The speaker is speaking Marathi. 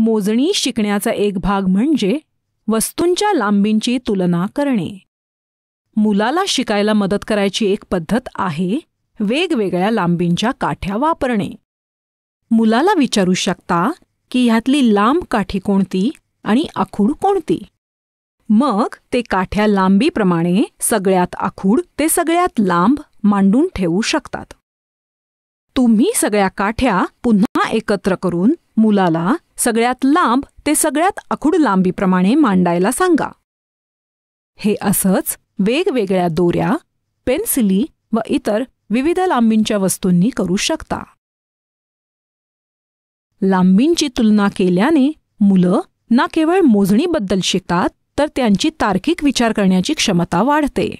मोजणी शिकण्याचा एक भाग म्हणजे वस्तूंच्या लांबींची तुलना करणे मुलाला शिकायला मदत करायची एक पद्धत आहे वेगवेगळ्या लांबींच्या काठ्या वापरणे मुलाला विचारू शकता की ह्यातली लांब काठी कोणती आणि आखूड कोणती मग ते काठ्या लांबीप्रमाणे सगळ्यात आखूड ते सगळ्यात लांब मांडून ठेवू शकतात तुम्ही सगळ्या काठ्या पुन्हा एकत्र करून मुलाला सगळ्यात लांब ते सगळ्यात आखूड लांबीप्रमाणे मांडायला सांगा हे असंच वेगवेगळ्या दोऱ्या पेन्सिली व इतर विविध लांबींच्या वस्तूंनी करू शकता लांबींची तुलना केल्याने मुलं ना केवळ मोजणीबद्दल शिकतात तर त्यांची तार्किक विचार करण्याची क्षमता वाढते